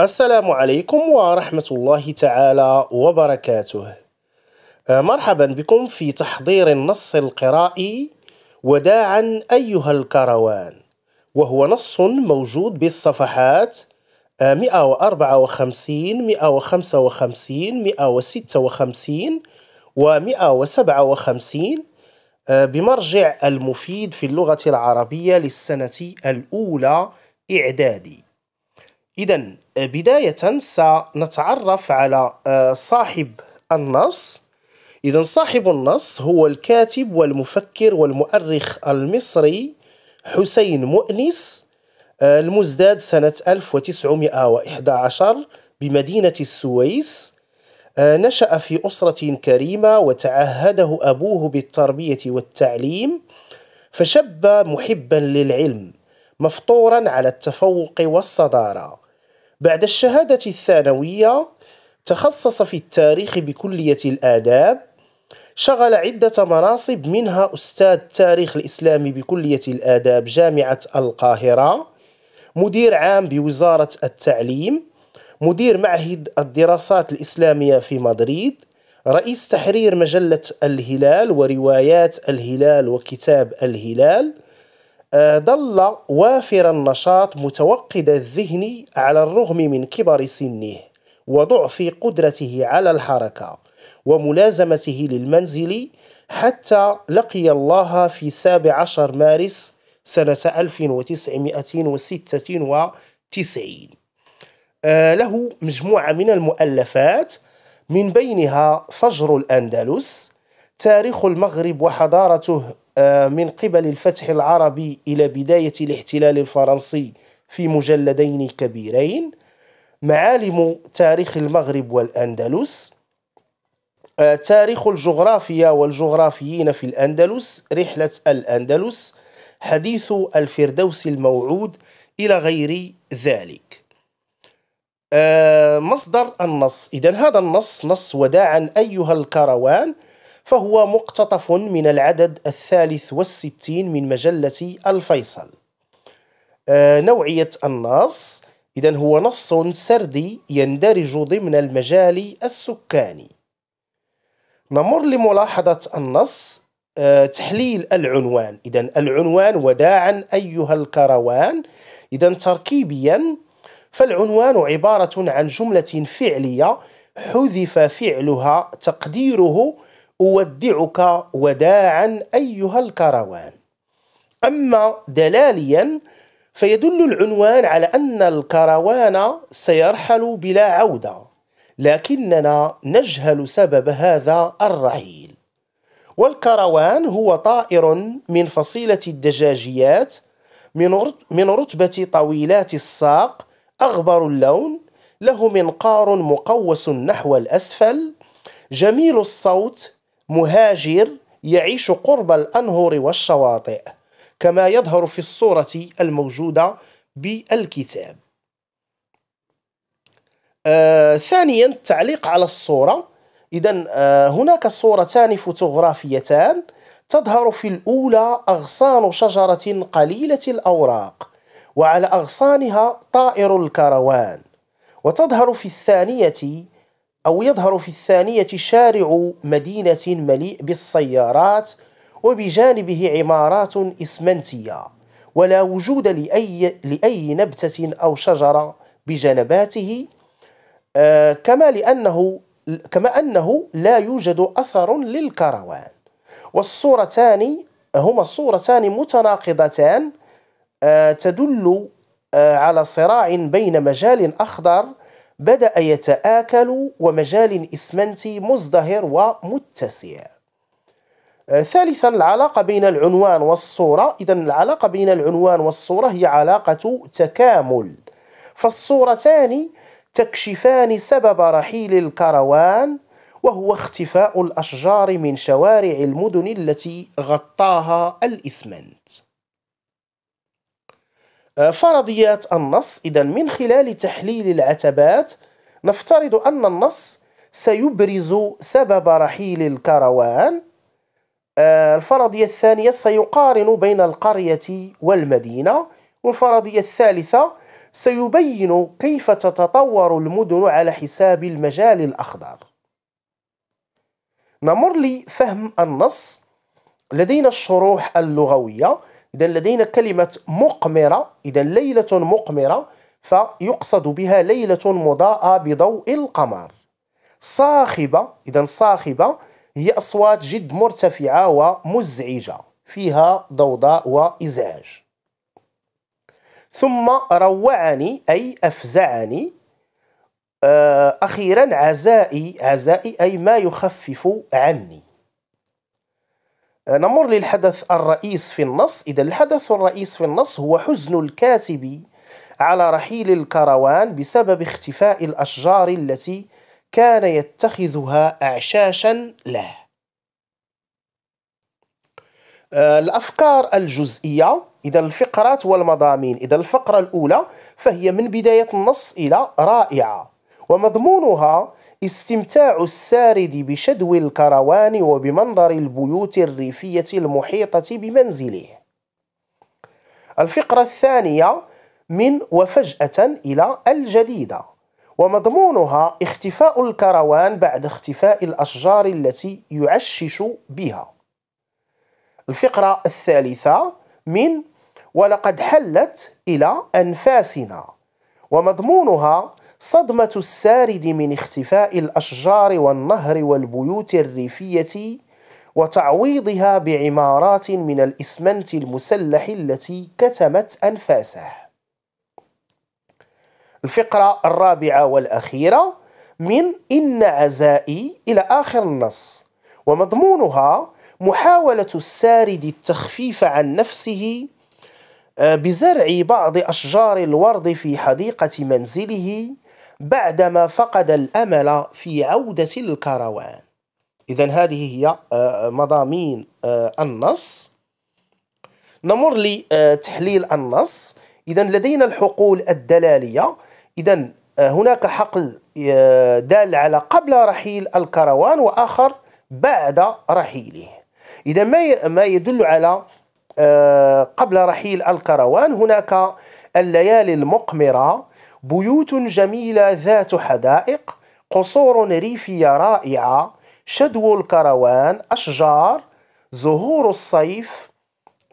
السلام عليكم ورحمة الله تعالى وبركاته آه، مرحبا بكم في تحضير النص القرائي وداعا أيها الكروان وهو نص موجود بالصفحات 154 155 156 و 157 بمرجع المفيد في اللغة العربية للسنة الأولى إعدادي إذا آه، بداية سنتعرف على آه، صاحب النص إذا صاحب النص هو الكاتب والمفكر والمؤرخ المصري حسين مؤنس آه، المزداد سنة 1911 بمدينة السويس نشأ في أسرة كريمة وتعهده أبوه بالتربية والتعليم فشب محبا للعلم مفطورا على التفوق والصداره بعد الشهادة الثانوية تخصص في التاريخ بكلية الآداب شغل عدة مناصب منها أستاذ تاريخ الإسلامي بكلية الآداب جامعة القاهرة مدير عام بوزارة التعليم مدير معهد الدراسات الإسلامية في مدريد رئيس تحرير مجلة الهلال وروايات الهلال وكتاب الهلال ظل آه، وافر النشاط متوقد الذهن على الرغم من كبر سنه وضعف قدرته على الحركة وملازمته للمنزل حتى لقي الله في 17 مارس سنة 1996 آه، له مجموعة من المؤلفات من بينها فجر الأندلس تاريخ المغرب وحضارته آه، من قبل الفتح العربي إلى بداية الاحتلال الفرنسي في مجلدين كبيرين معالم تاريخ المغرب والأندلس آه، تاريخ الجغرافيا والجغرافيين في الأندلس رحلة الأندلس حديث الفردوس الموعود إلى غير ذلك آه، مصدر النص إذا هذا النص نص وداعا أيها الكروان فهو مقتطف من العدد الثالث والستين من مجلة الفيصل آه، نوعية النص إذا هو نص سردي يندرج ضمن المجال السكاني نمر لملاحظة النص آه، تحليل العنوان إذا العنوان وداعا أيها الكروان إذا تركيبيا فالعنوان عبارة عن جملة فعلية حذف فعلها تقديره أودعك وداعا أيها الكروان أما دلاليا فيدل العنوان على أن الكروان سيرحل بلا عودة لكننا نجهل سبب هذا الرحيل والكروان هو طائر من فصيلة الدجاجيات من رتبة طويلات الساق أغبر اللون له منقار مقوس نحو الأسفل جميل الصوت مهاجر يعيش قرب الأنهر والشواطئ كما يظهر في الصورة الموجودة بالكتاب آه، ثانيا التعليق على الصورة إذا آه، هناك صورتان فوتوغرافيتان تظهر في الأولى أغصان شجرة قليلة الأوراق وعلى أغصانها طائر الكروان وتظهر في الثانية أو يظهر في الثانية شارع مدينة مليء بالسيارات وبجانبه عمارات إسمنتية ولا وجود لأي, لأي نبتة أو شجرة بجنباته آه، كما لأنه كما أنه لا يوجد أثر للكروان والصورتان هما صورتان متناقضتان آه، تدل آه، على صراع بين مجال أخضر بدأ يتآكل ومجال الإسمنت مزدهر ومتسع آه، ثالثا العلاقة بين العنوان والصورة إذا العلاقة بين العنوان والصورة هي علاقة تكامل فالصورتان تكشفان سبب رحيل الكروان وهو اختفاء الأشجار من شوارع المدن التي غطاها الإسمنت فرضيات النص إذا من خلال تحليل العتبات نفترض أن النص سيبرز سبب رحيل الكروان آه، الفرضية الثانية سيقارن بين القرية والمدينة والفرضية الثالثة سيبين كيف تتطور المدن على حساب المجال الأخضر نمر لفهم النص لدينا الشروح اللغوية إذا لدينا كلمة مقمرة إذا ليلة مقمرة فيقصد بها ليلة مضاءة بضوء القمر صاخبة إذا صاخبة هي أصوات جد مرتفعة ومزعجة فيها ضوضاء وإزعاج ثم روعني أي أفزعني آه، أخيرا عزائي عزائي أي ما يخفف عني نمر للحدث الرئيس في النص إذا الحدث الرئيس في النص هو حزن الكاتب على رحيل الكروان بسبب اختفاء الأشجار التي كان يتخذها أعشاشا له آه، الأفكار الجزئية إذا الفقرات والمضامين إذا الفقرة الأولى فهي من بداية النص إلى رائعة ومضمونها استمتاع السارد بشدو الكروان وبمنظر البيوت الريفية المحيطة بمنزله الفقرة الثانية من وفجأة إلى الجديدة ومضمونها اختفاء الكروان بعد اختفاء الأشجار التي يعشش بها الفقرة الثالثة من ولقد حلت إلى أنفاسنا ومضمونها صدمة السارد من اختفاء الأشجار والنهر والبيوت الريفية وتعويضها بعمارات من الإسمنت المسلح التي كتمت أنفاسه. الفقرة الرابعة والأخيرة من إن عزائي إلى آخر النص ومضمونها محاولة السارد التخفيف عن نفسه آه، بزرع بعض أشجار الورد في حديقة منزله بعدما فقد الأمل في عودة الكروان إذا هذه هي آه، آه، مضامين آه، النص نمر لتحليل النص إذا لدينا الحقول الدلالية إذا هناك حقل دال على قبل رحيل الكروان وآخر بعد رحيله إذا ما يدل على قبل رحيل الكروان هناك الليالي المقمرة بيوت جميلة ذات حدائق قصور ريفية رائعة شدو الكروان أشجار زهور الصيف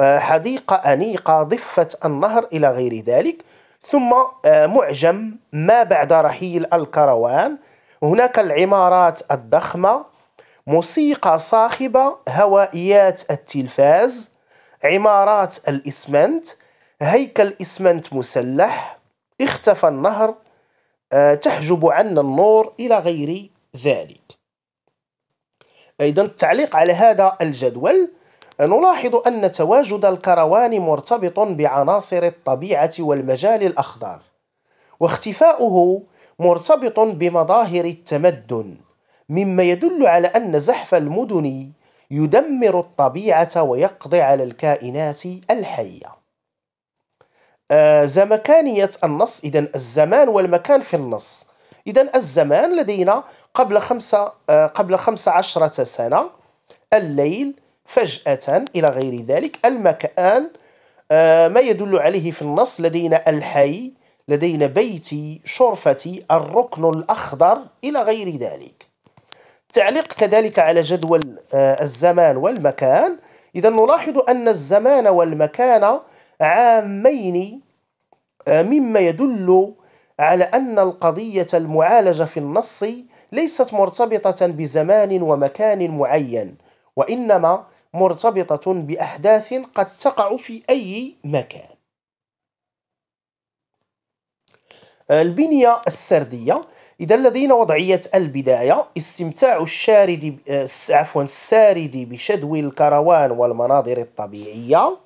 آه، حديقة أنيقة ضفة النهر إلى غير ذلك ثم آه، معجم ما بعد رحيل الكروان هناك العمارات الضخمة موسيقى صاخبة هوائيات التلفاز عمارات الإسمنت هيكل إسمنت مسلح اختفى النهر آه، تحجب عنا النور إلى غير ذلك أيضا التعليق على هذا الجدول آه، نلاحظ أن تواجد الكروان مرتبط بعناصر الطبيعة والمجال الأخضر واختفاؤه مرتبط بمظاهر التمدن مما يدل على أن زحف المدن يدمر الطبيعة ويقضي على الكائنات الحية آه، زمكانية النص إذا الزمان والمكان في النص إذا الزمان لدينا قبل خمسة آه، قبل خمسة عشرة سنة الليل فجأة إلى غير ذلك المكان آه، ما يدل عليه في النص لدينا الحي لدينا بيتي شرفتي الركن الأخضر إلى غير ذلك تعليق كذلك على جدول الزمان والمكان إذا نلاحظ أن الزمان والمكان عامين مما يدل على أن القضية المعالجة في النص ليست مرتبطة بزمان ومكان معين وإنما مرتبطة بأحداث قد تقع في أي مكان البنية السردية إذا لدينا وضعية البداية استمتاع الشارد آه، عفوا السارد بشدو الكروان والمناظر الطبيعية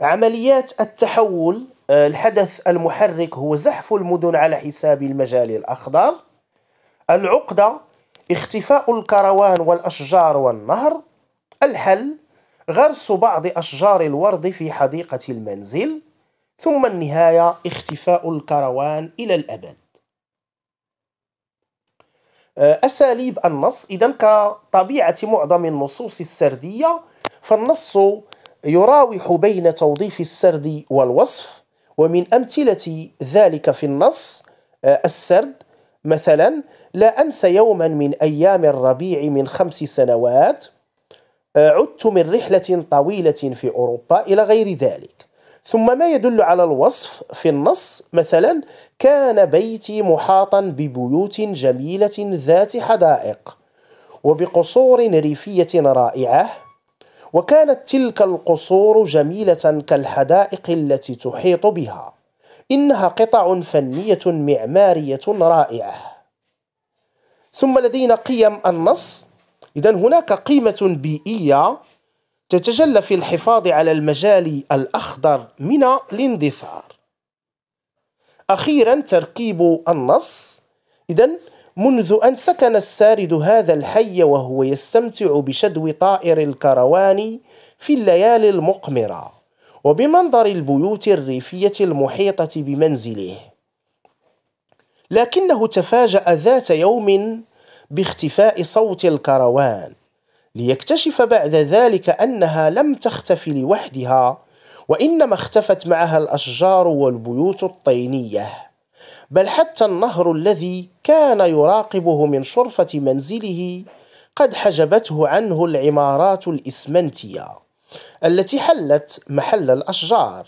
عمليات التحول آه، الحدث المحرك هو زحف المدن على حساب المجال الأخضر العقدة اختفاء الكروان والأشجار والنهر الحل غرس بعض أشجار الورد في حديقة المنزل ثم النهاية اختفاء الكروان إلى الأبد آه، أساليب النص إذا كطبيعة معظم النصوص السردية فالنص يراوح بين توظيف السرد والوصف ومن أمثلة ذلك في النص آه، السرد مثلا لا أنسى يوما من أيام الربيع من خمس سنوات آه، عدت من رحلة طويلة في أوروبا إلى غير ذلك ثم ما يدل على الوصف في النص مثلا كان بيتي محاطا ببيوت جميلة ذات حدائق وبقصور ريفية رائعة وكانت تلك القصور جميلة كالحدائق التي تحيط بها إنها قطع فنية معمارية رائعة ثم لدينا قيم النص إذا هناك قيمة بيئية تتجلى في الحفاظ على المجال الأخضر من الاندثار أخيرا تركيب النص إذا منذ أن سكن السارد هذا الحي وهو يستمتع بشدو طائر الكروان في الليالي المقمرة وبمنظر البيوت الريفية المحيطة بمنزله لكنه تفاجأ ذات يوم باختفاء صوت الكروان ليكتشف بعد ذلك أنها لم تختف لوحدها وإنما اختفت معها الأشجار والبيوت الطينية بل حتى النهر الذي كان يراقبه من شرفة منزله قد حجبته عنه العمارات الإسمنتية التي حلت محل الأشجار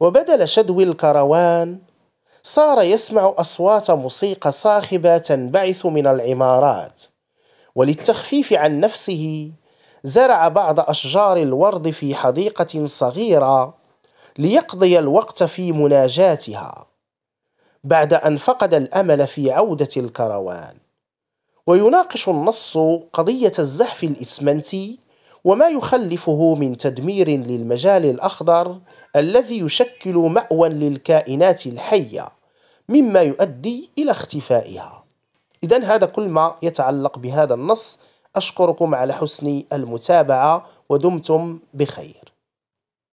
وبدل شدو الكروان صار يسمع أصوات موسيقى صاخبة تنبعث من العمارات وللتخفيف عن نفسه زرع بعض أشجار الورد في حديقة صغيرة ليقضي الوقت في مناجاتها بعد أن فقد الأمل في عودة الكروان ويناقش النص قضية الزحف الإسمنتي وما يخلفه من تدمير للمجال الأخضر الذي يشكل مأوى للكائنات الحية مما يؤدي إلى اختفائها إذا هذا كل ما يتعلق بهذا النص أشكركم على حسن المتابعة ودمتم بخير